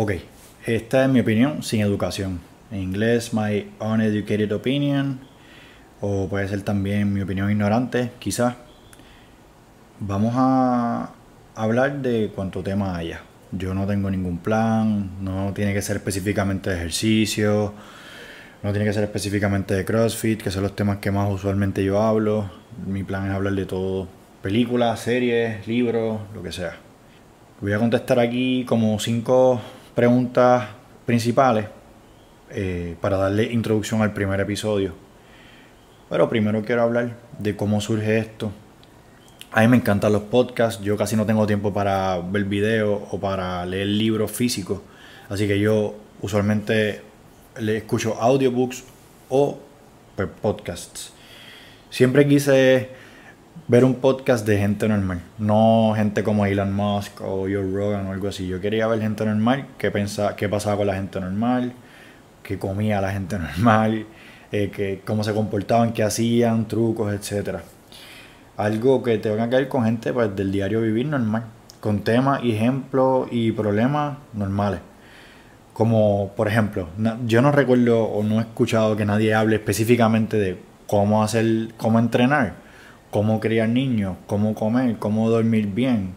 Ok, esta es mi opinión sin educación. En inglés, my uneducated opinion. O puede ser también mi opinión ignorante, quizás. Vamos a hablar de cuánto tema haya. Yo no tengo ningún plan, no tiene que ser específicamente de ejercicio, no tiene que ser específicamente de CrossFit, que son los temas que más usualmente yo hablo. Mi plan es hablar de todo, películas, series, libros, lo que sea. Voy a contestar aquí como cinco preguntas principales eh, para darle introducción al primer episodio. Pero primero quiero hablar de cómo surge esto. A mí me encantan los podcasts, yo casi no tengo tiempo para ver videos o para leer libros físicos, así que yo usualmente le escucho audiobooks o pues, podcasts. Siempre quise ver un podcast de gente normal, no gente como Elon Musk o Joe Rogan o algo así. Yo quería ver gente normal, qué, pensaba, qué pasaba con la gente normal, qué comía la gente normal, eh, cómo se comportaban, qué hacían, trucos, etc. Algo que tenga que caer con gente pues, del diario vivir normal, con temas, ejemplos y problemas normales. Como, por ejemplo, yo no recuerdo o no he escuchado que nadie hable específicamente de cómo hacer, cómo entrenar cómo criar niños, cómo comer, cómo dormir bien,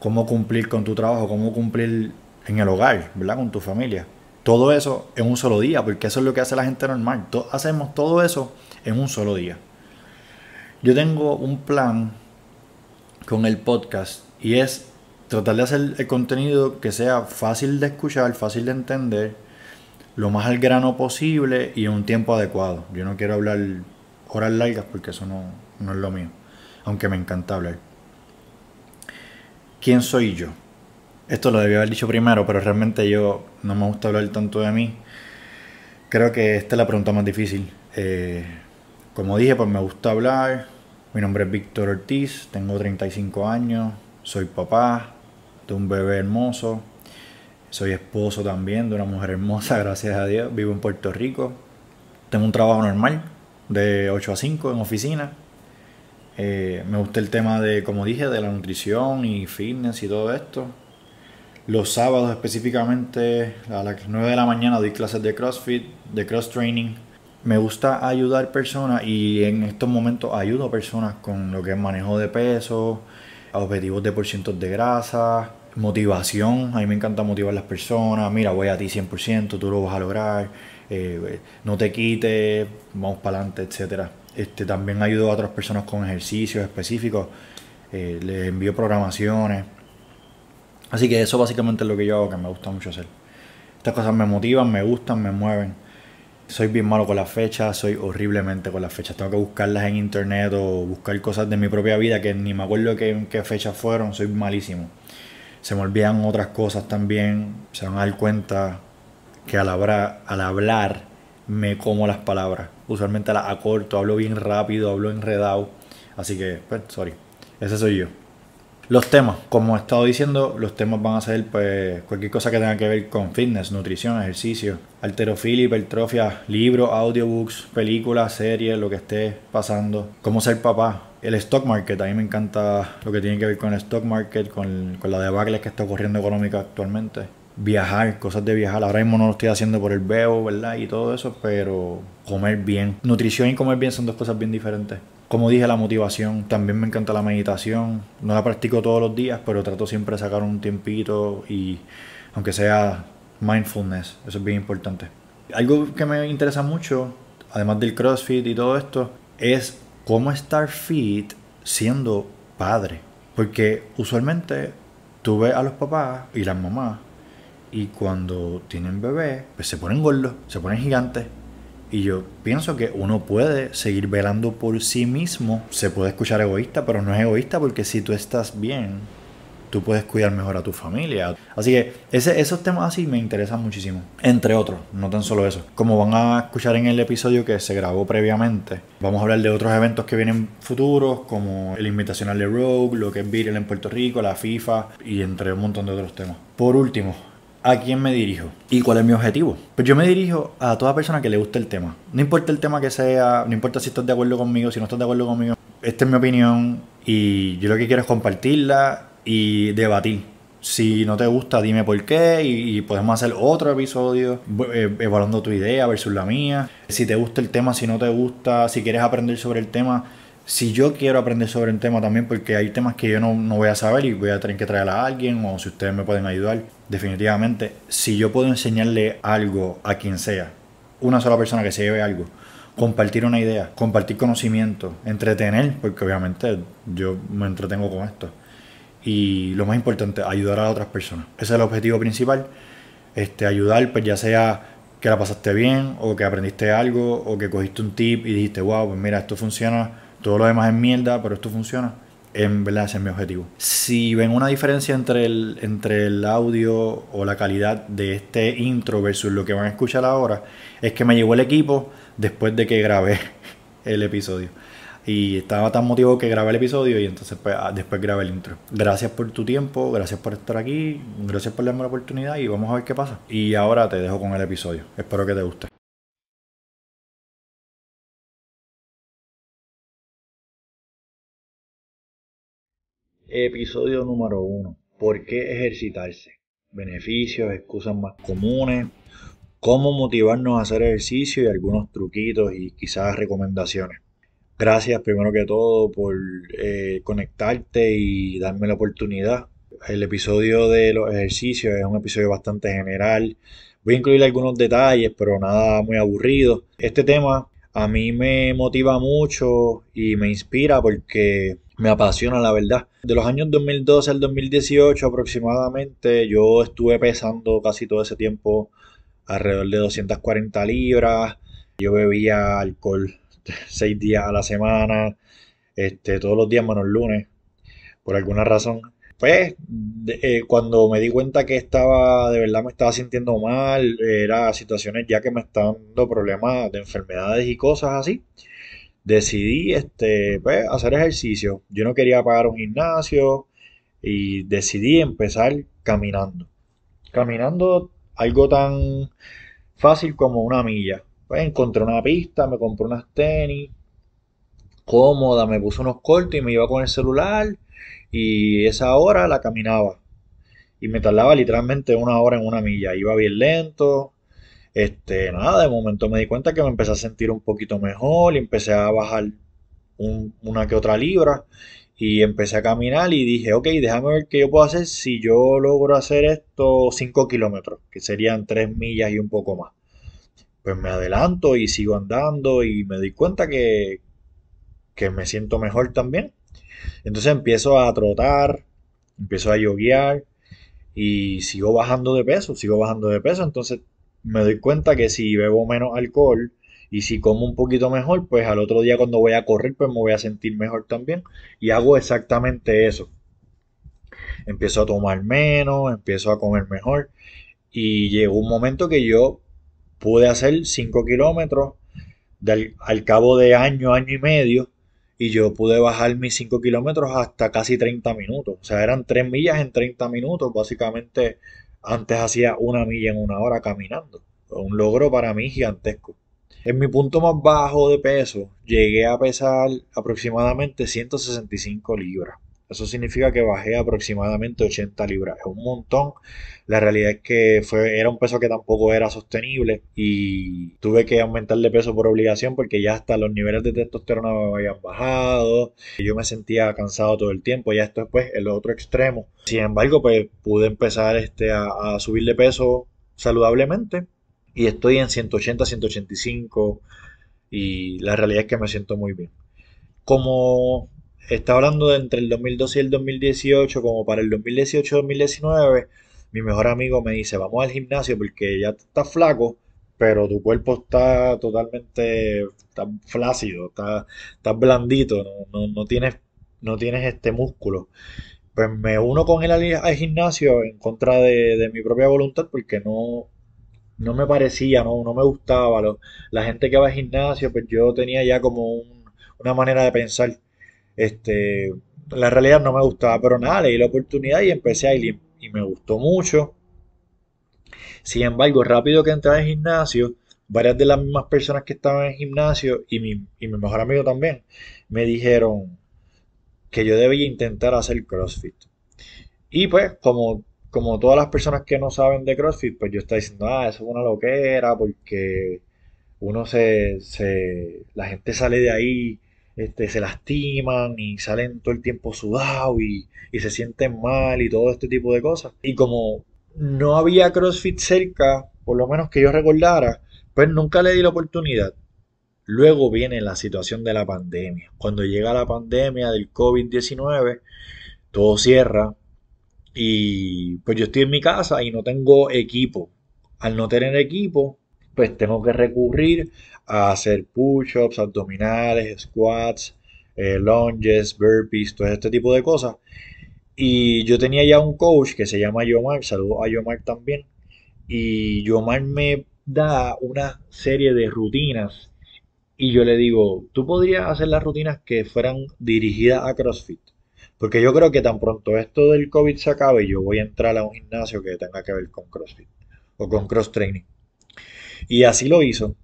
cómo cumplir con tu trabajo, cómo cumplir en el hogar, ¿verdad? Con tu familia. Todo eso en un solo día, porque eso es lo que hace la gente normal. hacemos todo eso en un solo día. Yo tengo un plan con el podcast y es tratar de hacer el contenido que sea fácil de escuchar, fácil de entender, lo más al grano posible y en un tiempo adecuado. Yo no quiero hablar horas largas porque eso no, no es lo mío, aunque me encanta hablar. ¿Quién soy yo? Esto lo debía haber dicho primero, pero realmente yo no me gusta hablar tanto de mí. Creo que esta es la pregunta más difícil. Eh, como dije, pues me gusta hablar. Mi nombre es Víctor Ortiz, tengo 35 años, soy papá de un bebé hermoso, soy esposo también de una mujer hermosa, gracias a Dios, vivo en Puerto Rico, tengo un trabajo normal de 8 a 5 en oficina, eh, me gusta el tema de, como dije, de la nutrición y fitness y todo esto. Los sábados específicamente a las 9 de la mañana doy clases de CrossFit, de cross training. Me gusta ayudar personas y en estos momentos ayudo a personas con lo que es manejo de peso, objetivos de porcientos de grasa, motivación. A mí me encanta motivar a las personas. Mira, voy a ti 100%, tú lo vas a lograr. Eh, no te quites, vamos para adelante, etcétera. Este, también ayudo a otras personas con ejercicios específicos, eh, les envío programaciones. Así que eso básicamente es lo que yo hago, que me gusta mucho hacer. Estas cosas me motivan, me gustan, me mueven. Soy bien malo con las fechas, soy horriblemente con las fechas. Tengo que buscarlas en internet o buscar cosas de mi propia vida que ni me acuerdo en qué fechas fueron, soy malísimo. Se me olvidan otras cosas también, se van a dar cuenta que al hablar me como las palabras. Usualmente las acorto, hablo bien rápido, hablo enredado. Así que, pues, sorry. Ese soy yo. Los temas, como he estado diciendo, los temas van a ser pues cualquier cosa que tenga que ver con fitness, nutrición, ejercicio, alterofilia, hipertrofia, libros, audiobooks, películas, series, lo que esté pasando, cómo ser papá, el stock market, a mí me encanta lo que tiene que ver con el stock market, con, con la debacle que está ocurriendo económica actualmente, viajar, cosas de viajar. Ahora mismo no lo estoy haciendo por el bebo, ¿verdad? Y todo eso, pero comer bien. Nutrición y comer bien son dos cosas bien diferentes. Como dije, la motivación. También me encanta la meditación. No la practico todos los días, pero trato siempre de sacar un tiempito y, aunque sea mindfulness, eso es bien importante. Algo que me interesa mucho, además del CrossFit y todo esto, es cómo estar fit siendo padre. Porque usualmente tú ves a los papás y las mamás y cuando tienen bebé, pues se ponen gordos, se ponen gigantes. Y yo pienso que uno puede seguir velando por sí mismo. Se puede escuchar egoísta, pero no es egoísta porque si tú estás bien, tú puedes cuidar mejor a tu familia. Así que ese, esos temas así me interesan muchísimo. Entre otros, no tan solo eso. Como van a escuchar en el episodio que se grabó previamente, vamos a hablar de otros eventos que vienen futuros, como el Invitacional de Rogue, lo que es Viral en Puerto Rico, la FIFA y entre un montón de otros temas. Por último, ¿A quién me dirijo? ¿Y cuál es mi objetivo? Pues yo me dirijo a toda persona que le guste el tema. No importa el tema que sea, no importa si estás de acuerdo conmigo, si no estás de acuerdo conmigo. Esta es mi opinión y yo lo que quiero es compartirla y debatir. Si no te gusta, dime por qué y, podemos hacer otro episodio eh, evaluando tu idea versus la mía. Si te gusta el tema, si no te gusta, si quieres aprender sobre el tema, si yo quiero aprender sobre el tema también, porque hay temas que yo no, no, voy a saber y voy a tener que traer a alguien, o si ustedes me pueden ayudar definitivamente, si yo puedo enseñarle algo a quien sea, una sola persona que se lleve algo, compartir una idea, compartir conocimiento, entretener, porque obviamente yo me entretengo con esto. Y lo más importante, ayudar a otras personas. Ese es el objetivo principal. Este, ayudar, pues ya sea que la pasaste bien, o que aprendiste algo, o que cogiste un tip y dijiste, wow, pues mira, esto funciona, todo lo demás es mierda, pero esto funciona en, ¿verdad? Ese es mi objetivo. Si ven una diferencia entre el, entre el audio o la calidad de este intro versus lo que van a escuchar ahora, es que me llegó el equipo después de que grabé el episodio. Y estaba tan motivado que grabé el episodio y entonces pues, ah, después grabé el intro. Gracias por tu tiempo, gracias por estar aquí, gracias por darme la oportunidad y vamos a ver qué pasa. Y ahora te dejo con el episodio. Espero que te guste. Episodio número 1. ¿Por qué ejercitarse? Beneficios, excusas más comunes, cómo motivarnos a hacer ejercicio y algunos truquitos y quizás recomendaciones. Gracias primero que todo por eh, conectarte y darme la oportunidad. El episodio de los ejercicios es un episodio bastante general. Voy a incluir algunos detalles, pero nada muy aburrido. Este tema a mí me motiva mucho y me inspira porque me apasiona la verdad. De los años 2012 al 2018 aproximadamente yo estuve pesando casi todo ese tiempo alrededor de 240 libras. Yo bebía alcohol seis días a la semana, este, todos los días menos lunes, por alguna razón. Pues eh, cuando me di cuenta que estaba, de verdad me estaba sintiendo mal, eran situaciones ya que me estaban dando problemas de enfermedades y cosas así decidí este, pues, hacer ejercicio. Yo no quería pagar un gimnasio y decidí empezar caminando. Caminando algo tan fácil como una milla. Pues, encontré una pista, me compré unas tenis cómoda, me puse unos cortos y me iba con el celular y esa hora la caminaba. Y me tardaba literalmente una hora en una milla. Iba bien lento, este, nada, de momento me di cuenta que me empecé a sentir un poquito mejor y empecé a bajar una que otra libra y empecé a caminar y dije, ok, déjame ver qué yo puedo hacer si yo logro hacer esto 5 kilómetros, que serían 3 millas y un poco más. Pues me adelanto y sigo andando y me di cuenta que, que me siento mejor también. Entonces empiezo a trotar, empiezo a yoguear y sigo bajando de peso, sigo bajando de peso. Entonces me doy cuenta que si bebo menos alcohol y si como un poquito mejor, pues al otro día cuando voy a correr, pues me voy a sentir mejor también. Y hago exactamente eso. Empiezo a tomar menos, empiezo a comer mejor. Y llegó un momento que yo pude hacer 5 kilómetros al cabo de año, año y medio. Y yo pude bajar mis 5 kilómetros hasta casi 30 minutos. O sea, eran 3 millas en 30 minutos, básicamente antes hacía una milla en una hora caminando. Un logro para mí gigantesco. En mi punto más bajo de peso llegué a pesar aproximadamente 165 libras. Eso significa que bajé aproximadamente 80 libras. Es un montón. La realidad es que fue, era un peso que tampoco era sostenible y tuve que aumentar de peso por obligación porque ya hasta los niveles de testosterona habían bajado. Yo me sentía cansado todo el tiempo. Ya esto es pues, el otro extremo. Sin embargo, pues pude empezar este, a, a subir de peso saludablemente y estoy en 180, 185 y la realidad es que me siento muy bien. Como está hablando de entre el 2012 y el 2018, como para el 2018-2019, mi mejor amigo me dice, vamos al gimnasio porque ya estás flaco, pero tu cuerpo está totalmente tan flácido, está, blandito, no, no, tienes, no tienes este músculo. Pues me uno con él al, gimnasio en contra de, mi propia voluntad porque no, no me parecía, no, no me gustaba. Lo, la gente que va al gimnasio, pues yo tenía ya como una manera de pensar este, la realidad no me gustaba, pero nada, le di la oportunidad y empecé a ir y me gustó mucho. Sin embargo, rápido que entré al gimnasio, varias de las mismas personas que estaban en el gimnasio y mi, mejor amigo también me dijeron que yo debía intentar hacer CrossFit. Y pues, como, como todas las personas que no saben de CrossFit, pues yo estaba diciendo, ah, eso es una loquera porque uno se, se la gente sale de ahí este, se lastiman y salen todo el tiempo sudados y, y se sienten mal y todo este tipo de cosas. Y como no había CrossFit cerca, por lo menos que yo recordara, pues nunca le di la oportunidad. Luego viene la situación de la pandemia. Cuando llega la pandemia del COVID-19, todo cierra y pues yo estoy en mi casa y no tengo equipo. Al no tener equipo, pues tengo que recurrir a hacer push-ups, abdominales, squats, eh, lunges, burpees, todo este tipo de cosas. Y yo tenía ya un coach que se llama Yomar, saludo a Yomar también. Y Yomar me da una serie de rutinas y yo le digo, tú podrías hacer las rutinas que fueran dirigidas a CrossFit. Porque yo creo que tan pronto esto del COVID se acabe, yo voy a entrar a un gimnasio que tenga que ver con CrossFit o con Cross Training. Y así lo hizo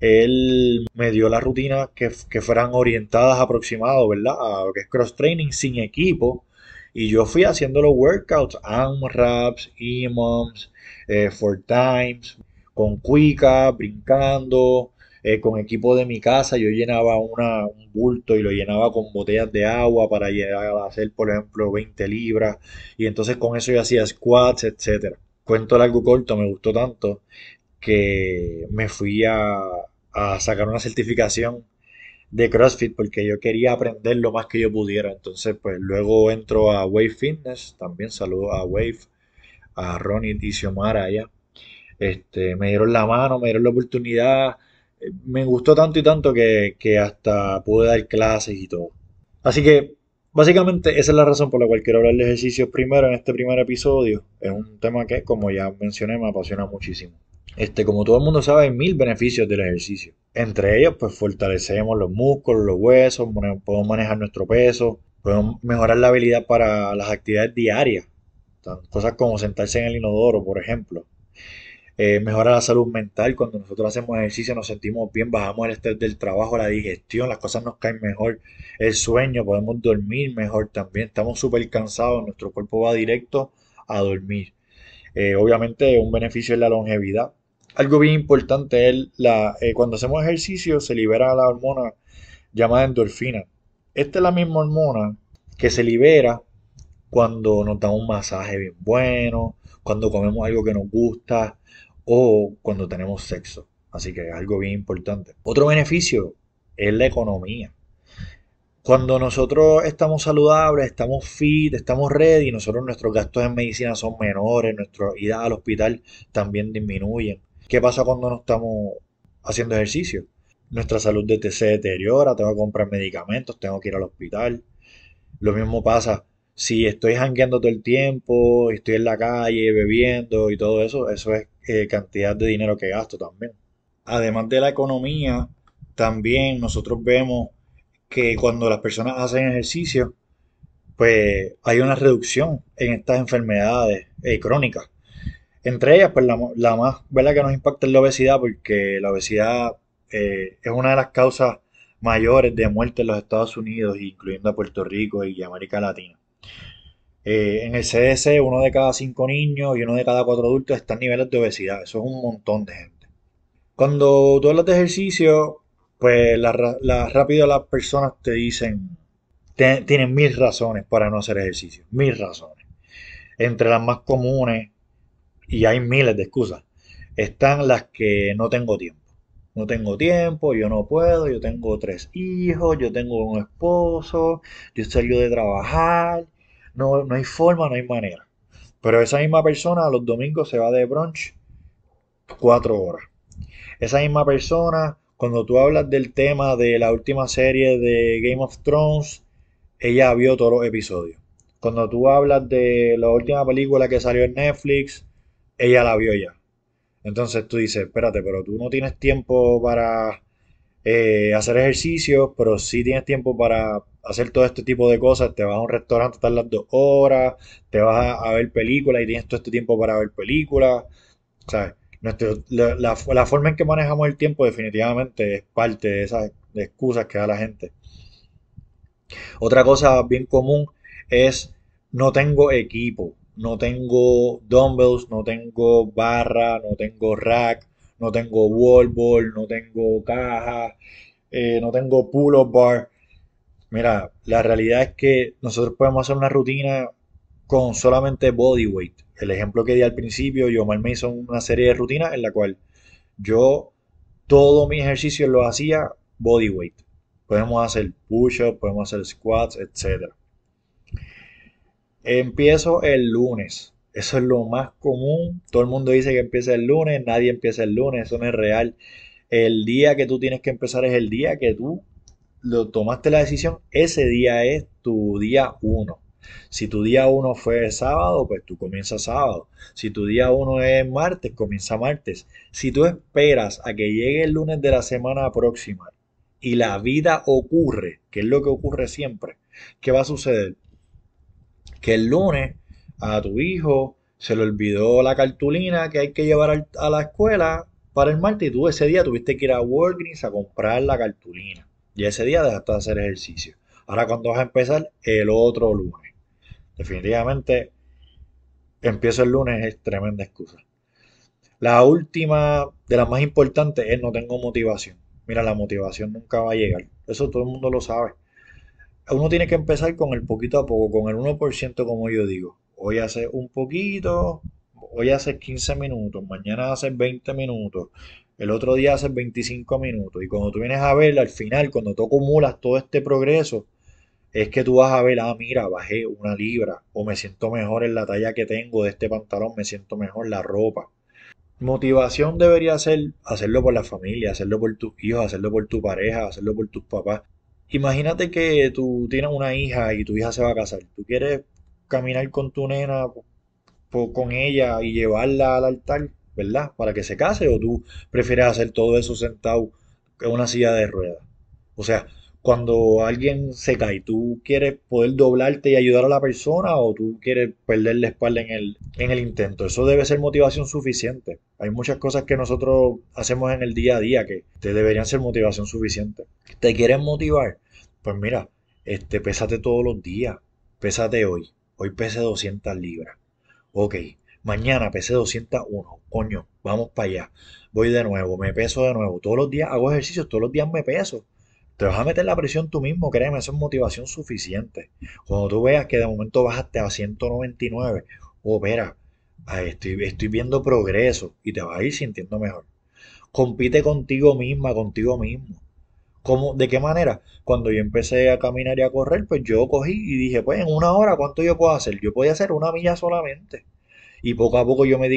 él me dio las rutinas que, fueran orientadas aproximado, ¿verdad? A lo que es cross training sin equipo. Y yo fui haciendo los workouts, AMRAPs, IMOMs, e eh, Four Times, con cuica, brincando, eh, con equipo de mi casa. Yo llenaba un bulto y lo llenaba con botellas de agua para llegar a hacer, por ejemplo, 20 libras. Y entonces con eso yo hacía squats, etcétera. Cuento largo corto, me gustó tanto que me fui a, a sacar una certificación de CrossFit porque yo quería aprender lo más que yo pudiera. Entonces, pues luego entro a Wave Fitness, también saludo a Wave, a Ronnie y Xiomara allá. Este, me dieron la mano, me dieron la oportunidad. Me gustó tanto y tanto que, que hasta pude dar clases y todo. Así que, básicamente, esa es la razón por la cual quiero hablar de ejercicios primero en este primer episodio. Es un tema que, como ya mencioné, me apasiona muchísimo. Este, como todo el mundo sabe, hay mil beneficios del ejercicio. Entre ellos, pues fortalecemos los músculos, los huesos, podemos manejar nuestro peso, podemos mejorar la habilidad para las actividades diarias, cosas como sentarse en el inodoro, por ejemplo. Eh, mejora la salud mental, cuando nosotros hacemos ejercicio nos sentimos bien, bajamos el estrés del trabajo, la digestión, las cosas nos caen mejor, el sueño, podemos dormir mejor también, estamos súper cansados, nuestro cuerpo va directo a dormir. Eh, obviamente un beneficio es la longevidad, algo bien importante es la, eh, cuando hacemos ejercicio se libera la hormona llamada endorfina. Esta es la misma hormona que se libera cuando nos damos un masaje bien bueno, cuando comemos algo que nos gusta o cuando tenemos sexo. Así que es algo bien importante. Otro beneficio es la economía. Cuando nosotros estamos saludables, estamos fit, estamos ready, nosotros nuestros gastos en medicina son menores, nuestras idas al hospital también disminuyen. ¿Qué pasa cuando no estamos haciendo ejercicio? Nuestra salud se deteriora, tengo que comprar medicamentos, tengo que ir al hospital. Lo mismo pasa si estoy jangueando todo el tiempo, estoy en la calle bebiendo y todo eso, eso es eh, cantidad de dinero que gasto también. Además de la economía, también nosotros vemos que cuando las personas hacen ejercicio, pues hay una reducción en estas enfermedades eh, crónicas. Entre ellas, pues la, más ¿verdad? que nos impacta es la obesidad, porque la obesidad eh, es una de las causas mayores de muerte en los Estados Unidos, incluyendo a Puerto Rico y América Latina. Eh, en el CDC, uno de cada cinco niños y uno de cada cuatro adultos están en niveles de obesidad. Eso es un montón de gente. Cuando tú hablas de ejercicio, pues la, rápido las personas te dicen, tienen mil razones para no hacer ejercicio, mil razones. Entre las más comunes y hay miles de excusas. Están las que no tengo tiempo. No tengo tiempo, yo no puedo, yo tengo tres hijos, yo tengo un esposo, yo salgo de trabajar. No, no hay forma, no hay manera. Pero esa misma persona a los domingos se va de brunch cuatro horas. Esa misma persona, cuando tú hablas del tema de la última serie de Game of Thrones, ella vio todos los episodios. Cuando tú hablas de la última película que salió en Netflix, ella la vio ya. Entonces tú dices, espérate, pero tú no tienes tiempo para eh, hacer ejercicio, pero sí tienes tiempo para hacer todo este tipo de cosas. Te vas a un restaurante, las dos horas, te vas a, ver películas y tienes todo este tiempo para ver películas. la, la, forma en que manejamos el tiempo definitivamente es parte de esas excusas que da la gente. Otra cosa bien común es no tengo equipo no tengo dumbbells, no tengo barra, no tengo rack, no tengo wall ball, no tengo caja, eh, no tengo pull-up bar. Mira, la realidad es que nosotros podemos hacer una rutina con solamente body weight. El ejemplo que di al principio, yo me hizo una serie de rutinas en la cual yo todos mis ejercicios los hacía body weight. Podemos hacer push-up, podemos hacer squats, etcétera. Empiezo el lunes. Eso es lo más común. Todo el mundo dice que empieza el lunes, nadie empieza el lunes, eso no es real. El día que tú tienes que empezar es el día que tú lo tomaste la decisión. Ese día es tu día 1. Si tu día uno fue sábado, pues tú comienzas sábado. Si tu día uno es martes, comienza martes. Si tú esperas a que llegue el lunes de la semana próxima y la vida ocurre, que es lo que ocurre siempre, ¿qué va a suceder? que el lunes a tu hijo se le olvidó la cartulina que hay que llevar a la escuela para el martes y tú ese día tuviste que ir a Walgreens a comprar la cartulina. Y ese día dejaste de hacer ejercicio. Ahora cuando vas a empezar el otro lunes. Definitivamente, empiezo el lunes es tremenda excusa. La última, de las más importantes, es no tengo motivación. Mira, la motivación nunca va a llegar. Eso todo el mundo lo sabe uno tiene que empezar con el poquito a poco, con el 1%, como yo digo. Hoy hace un poquito, hoy hace 15 minutos, mañana hace 20 minutos, el otro día hace 25 minutos. Y cuando tú vienes a verla, al final, cuando tú acumulas todo este progreso, es que tú vas a ver, ah, mira, bajé una libra, o me siento mejor en la talla que tengo de este pantalón, me siento mejor la ropa. Motivación debería ser hacerlo por la familia, hacerlo por tus hijos, hacerlo por tu pareja, hacerlo por tus papás imagínate que tú tienes una hija y tu hija se va a casar. Tú quieres caminar con tu nena, con ella y llevarla al altar, ¿verdad? Para que se case o tú prefieres hacer todo eso sentado en una silla de ruedas. O sea, cuando alguien se cae, ¿tú quieres poder doblarte y ayudar a la persona o tú quieres perder la espalda en el, en el intento? Eso debe ser motivación suficiente. Hay muchas cosas que nosotros hacemos en el día a día que te deberían ser motivación suficiente. ¿Te quieres motivar? Pues mira, este, pésate todos los días. Pésate hoy. Hoy pese 200 libras. Ok, mañana pese 201, coño, vamos para allá. Voy de nuevo, me peso de nuevo. Todos los días hago ejercicios, todos los días me peso. Te vas a meter la presión tú mismo, créeme, eso es motivación suficiente. Cuando tú veas que de momento bajaste a 199, opera, ah, estoy, estoy viendo progreso y te vas a ir sintiendo mejor. Compite contigo misma, contigo mismo. ¿Cómo, ¿De qué manera? Cuando yo empecé a caminar y a correr, pues yo cogí y dije, pues en una hora, ¿cuánto yo puedo hacer? Yo podía hacer una milla solamente. Y poco a poco yo me,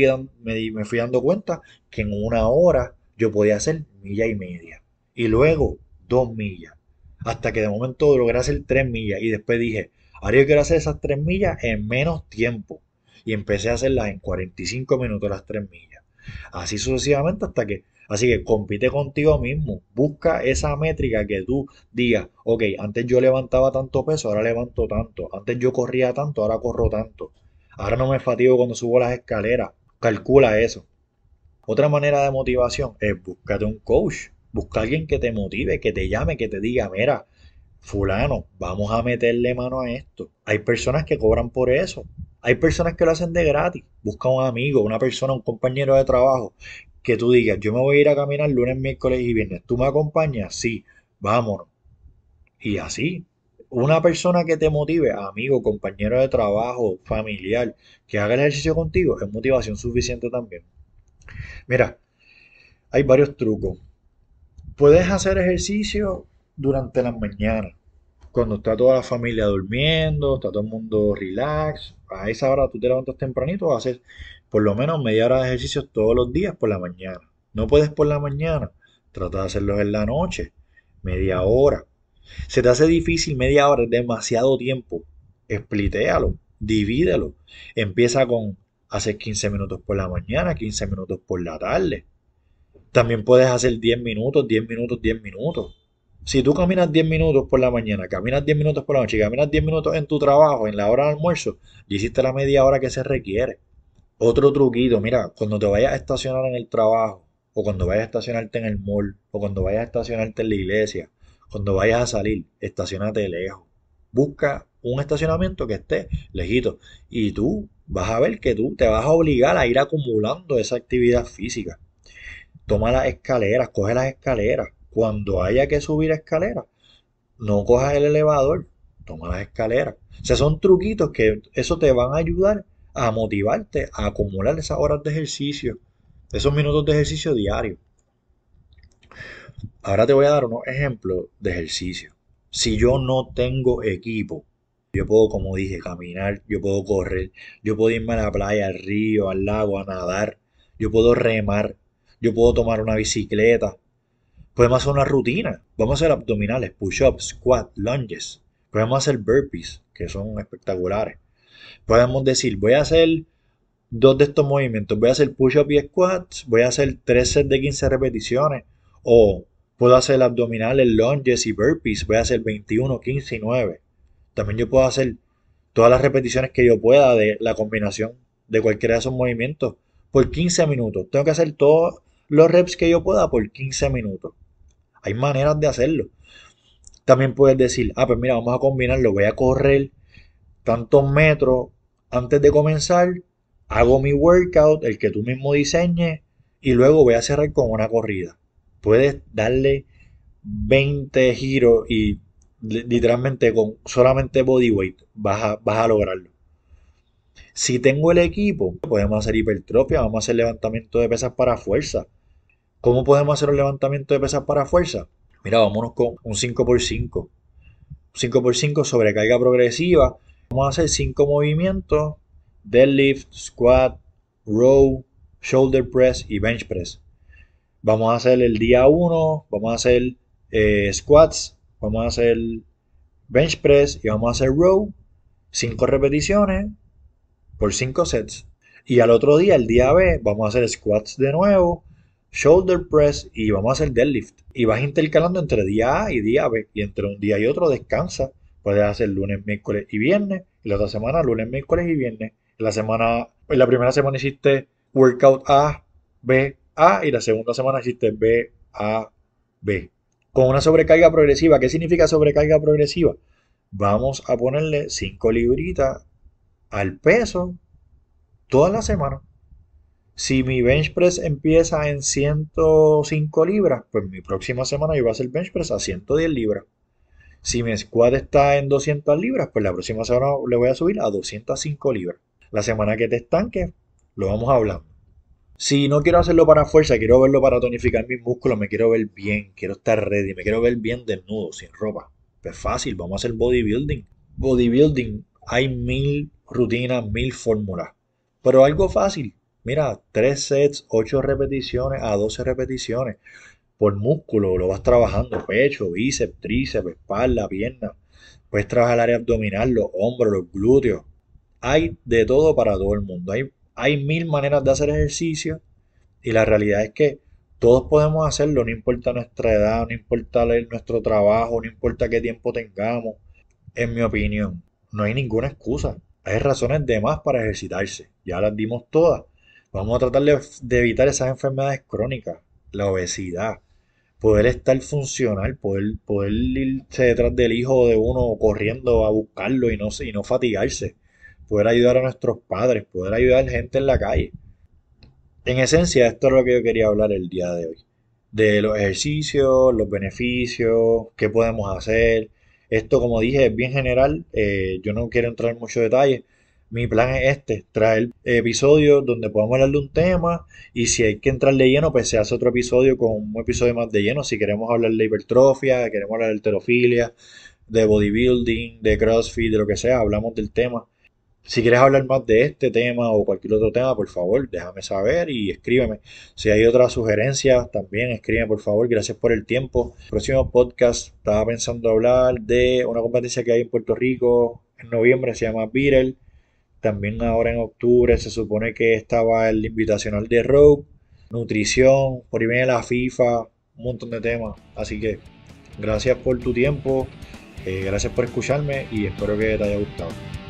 me fui dando cuenta que en una hora yo podía hacer milla y media. Y luego dos millas. Hasta que de momento logré hacer tres millas y después dije, ahora yo quiero hacer esas tres millas en menos tiempo. Y empecé a hacerlas en 45 minutos las tres millas. Así sucesivamente hasta que Así que compite contigo mismo. Busca esa métrica que tú digas, ok, antes yo levantaba tanto peso, ahora levanto tanto. Antes yo corría tanto, ahora corro tanto. Ahora no me fatigo cuando subo las escaleras. Calcula eso. Otra manera de motivación es búscate un coach. Busca a alguien que te motive, que te llame, que te diga, mira, fulano, vamos a meterle mano a esto. Hay personas que cobran por eso. Hay personas que lo hacen de gratis. Busca un amigo, una persona, un compañero de trabajo que tú digas, yo me voy a ir a caminar lunes, miércoles y viernes. ¿Tú me acompañas? Sí, vámonos. Y así, una persona que te motive, amigo, compañero de trabajo, familiar, que haga el ejercicio contigo, es motivación suficiente también. Mira, hay varios trucos puedes hacer ejercicio durante la mañana, cuando está toda la familia durmiendo, está todo el mundo relax. A esa hora tú te levantas tempranito, haces por lo menos media hora de ejercicio todos los días por la mañana. No puedes por la mañana, trata de hacerlos en la noche, media hora. Se te hace difícil media hora, es demasiado tiempo. explítéalo divídelo. Empieza con hacer 15 minutos por la mañana, 15 minutos por la tarde. También puedes hacer 10 minutos, 10 minutos, 10 minutos. Si tú caminas 10 minutos por la mañana, caminas 10 minutos por la noche, caminas 10 minutos en tu trabajo, en la hora de almuerzo, y hiciste la media hora que se requiere. Otro truquito, mira, cuando te vayas a estacionar en el trabajo, o cuando vayas a estacionarte en el mall, o cuando vayas a estacionarte en la iglesia, cuando vayas a salir, estacionate lejos. Busca un estacionamiento que esté lejito. Y tú vas a ver que tú te vas a obligar a ir acumulando esa actividad física toma las escaleras, coge las escaleras. Cuando haya que subir escaleras, no cojas el elevador, toma las escaleras. O sea, son truquitos que eso te van a ayudar a motivarte a acumular esas horas de ejercicio, esos minutos de ejercicio diario. Ahora te voy a dar unos ejemplos de ejercicio. Si yo no tengo equipo, yo puedo, como dije, caminar, yo puedo correr, yo puedo irme a la playa, al río, al lago, a nadar, yo puedo remar, yo puedo tomar una bicicleta. Podemos hacer una rutina. Vamos a hacer abdominales, push-ups, squat, lunges. Podemos hacer burpees, que son espectaculares. Podemos decir, voy a hacer dos de estos movimientos. Voy a hacer push-up y squats. Voy a hacer tres sets de 15 repeticiones. O puedo hacer abdominales, lunges y burpees. Voy a hacer 21, 15 y 9. También yo puedo hacer todas las repeticiones que yo pueda de la combinación de cualquiera de esos movimientos por 15 minutos. Tengo que hacer todo los reps que yo pueda por 15 minutos. Hay maneras de hacerlo. También puedes decir, ah, pues mira, vamos a combinarlo, voy a correr tantos metros antes de comenzar, hago mi workout, el que tú mismo diseñes, y luego voy a cerrar con una corrida. Puedes darle 20 giros y literalmente con solamente body weight vas a, vas a lograrlo. Si tengo el equipo, podemos hacer hipertrofia, vamos a hacer levantamiento de pesas para fuerza. ¿Cómo podemos hacer un levantamiento de pesas para fuerza? Mira, vámonos con un 5x5. 5x5 sobrecarga progresiva. Vamos a hacer 5 movimientos. Deadlift, squat, row, shoulder press y bench press. Vamos a hacer el día 1, vamos a hacer eh, squats, vamos a hacer bench press y vamos a hacer row. 5 repeticiones por 5 sets. Y al otro día, el día B, vamos a hacer squats de nuevo, shoulder press y vamos a hacer deadlift. Y vas intercalando entre día A y día B. Y entre un día y otro descansa. Puedes hacer lunes, miércoles y viernes. la otra semana, lunes, miércoles y viernes. la, semana, en la primera semana hiciste workout A, B, A. Y la segunda semana hiciste B, A, B. Con una sobrecarga progresiva. ¿Qué significa sobrecarga progresiva? Vamos a ponerle 5 libritas al peso toda la semana. Si mi bench press empieza en 105 libras, pues mi próxima semana yo voy a hacer bench press a 110 libras. Si mi squat está en 200 libras, pues la próxima semana le voy a subir a 205 libras. La semana que te estanque. lo vamos a hablar. Si no quiero hacerlo para fuerza, quiero verlo para tonificar mis músculos, me quiero ver bien, quiero estar ready, me quiero ver bien desnudo, sin ropa. Pues fácil, vamos a hacer bodybuilding. Bodybuilding, hay mil rutina, mil fórmulas. Pero algo fácil. Mira, tres sets, ocho repeticiones a doce repeticiones. Por músculo lo vas trabajando. Pecho, bíceps, tríceps, espalda, pierna. Puedes trabajar el área abdominal, los hombros, los glúteos. Hay de todo para todo el mundo. Hay, hay mil maneras de hacer ejercicio. Y la realidad es que todos podemos hacerlo. No importa nuestra edad, no importa nuestro trabajo, no importa qué tiempo tengamos. En mi opinión, no hay ninguna excusa. Hay razones de más para ejercitarse, ya las dimos todas. Vamos a tratar de, evitar esas enfermedades crónicas, la obesidad, poder estar funcional, poder, poder irse detrás del hijo de uno corriendo a buscarlo y no, y no fatigarse, poder ayudar a nuestros padres, poder ayudar a gente en la calle. En esencia, esto es lo que yo quería hablar el día de hoy. De los ejercicios, los beneficios, qué podemos hacer, esto, como dije, es bien general. Eh, yo no quiero entrar en muchos detalles. Mi plan es este, traer episodios donde podamos hablar de un tema y si hay que entrar de lleno, pues se hace otro episodio con un episodio más de lleno. Si queremos hablar de hipertrofia, queremos hablar de terofilia, de bodybuilding, de crossfit, de lo que sea, hablamos del tema. Si quieres hablar más de este tema o cualquier otro tema, por favor, déjame saber y escríbeme. Si hay otras sugerencias, también escríbeme, por favor. Gracias por el tiempo. Próximo podcast, estaba pensando hablar de una competencia que hay en Puerto Rico en noviembre, se llama Beatle. También ahora en octubre se supone que estaba el invitacional de Rogue, nutrición, por ahí viene la FIFA, un montón de temas. Así que gracias por tu tiempo, eh, gracias por escucharme y espero que te haya gustado.